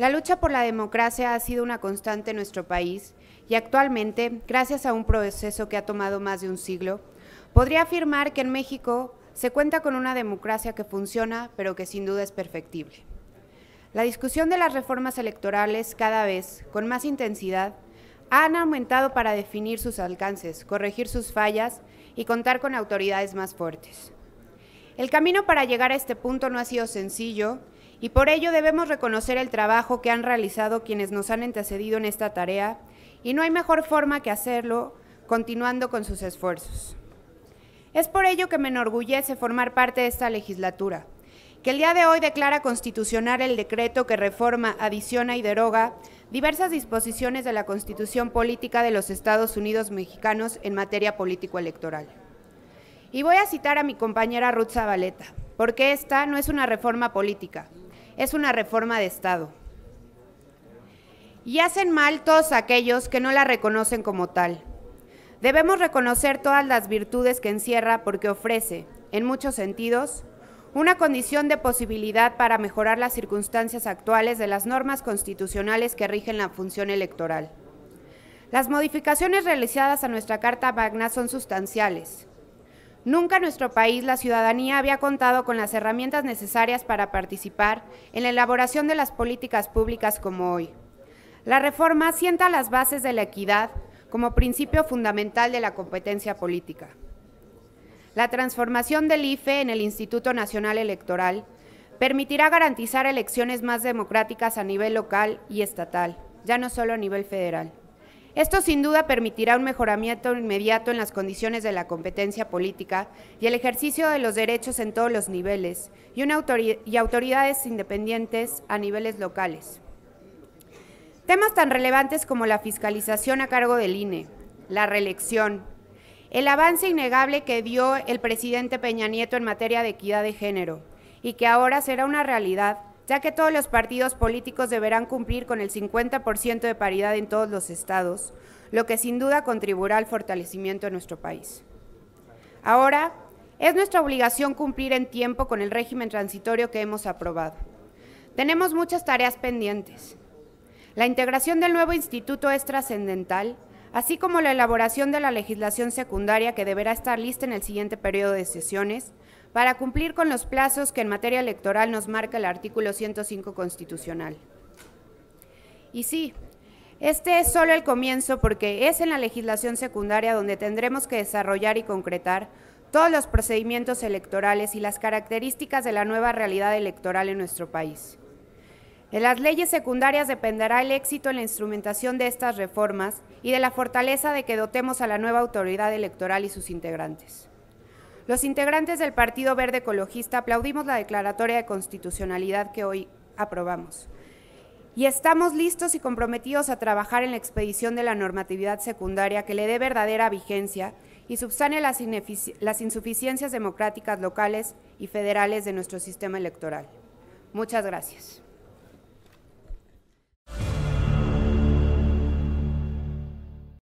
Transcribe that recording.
La lucha por la democracia ha sido una constante en nuestro país y actualmente, gracias a un proceso que ha tomado más de un siglo, podría afirmar que en México se cuenta con una democracia que funciona, pero que sin duda es perfectible. La discusión de las reformas electorales cada vez, con más intensidad, han aumentado para definir sus alcances, corregir sus fallas y contar con autoridades más fuertes. El camino para llegar a este punto no ha sido sencillo y por ello debemos reconocer el trabajo que han realizado quienes nos han antecedido en esta tarea y no hay mejor forma que hacerlo continuando con sus esfuerzos. Es por ello que me enorgullece formar parte de esta legislatura, que el día de hoy declara constitucional el decreto que reforma, adiciona y deroga diversas disposiciones de la Constitución Política de los Estados Unidos Mexicanos en materia político-electoral. Y voy a citar a mi compañera Ruth Zabaleta, porque esta no es una reforma política, es una reforma de Estado. Y hacen mal todos aquellos que no la reconocen como tal. Debemos reconocer todas las virtudes que encierra porque ofrece, en muchos sentidos, una condición de posibilidad para mejorar las circunstancias actuales de las normas constitucionales que rigen la función electoral. Las modificaciones realizadas a nuestra Carta Magna son sustanciales, Nunca en nuestro país la ciudadanía había contado con las herramientas necesarias para participar en la elaboración de las políticas públicas como hoy. La reforma sienta las bases de la equidad como principio fundamental de la competencia política. La transformación del IFE en el Instituto Nacional Electoral permitirá garantizar elecciones más democráticas a nivel local y estatal, ya no solo a nivel federal. Esto sin duda permitirá un mejoramiento inmediato en las condiciones de la competencia política y el ejercicio de los derechos en todos los niveles y, autoridades independientes a niveles locales. Temas tan relevantes como la fiscalización a cargo del INE, la reelección, el avance innegable que dio el presidente Peña Nieto en materia de equidad de género y que ahora será una realidad ya que todos los partidos políticos deberán cumplir con el 50% de paridad en todos los estados, lo que sin duda contribuirá al fortalecimiento de nuestro país. Ahora, es nuestra obligación cumplir en tiempo con el régimen transitorio que hemos aprobado. Tenemos muchas tareas pendientes. La integración del nuevo instituto es trascendental así como la elaboración de la legislación secundaria que deberá estar lista en el siguiente periodo de sesiones, para cumplir con los plazos que en materia electoral nos marca el artículo 105 constitucional. Y sí, este es solo el comienzo porque es en la legislación secundaria donde tendremos que desarrollar y concretar todos los procedimientos electorales y las características de la nueva realidad electoral en nuestro país. En las leyes secundarias dependerá el éxito en la instrumentación de estas reformas y de la fortaleza de que dotemos a la nueva autoridad electoral y sus integrantes. Los integrantes del Partido Verde Ecologista aplaudimos la declaratoria de constitucionalidad que hoy aprobamos y estamos listos y comprometidos a trabajar en la expedición de la normatividad secundaria que le dé verdadera vigencia y subsane las, las, insuficiencias democráticas locales y federales de nuestro sistema electoral. Muchas gracias.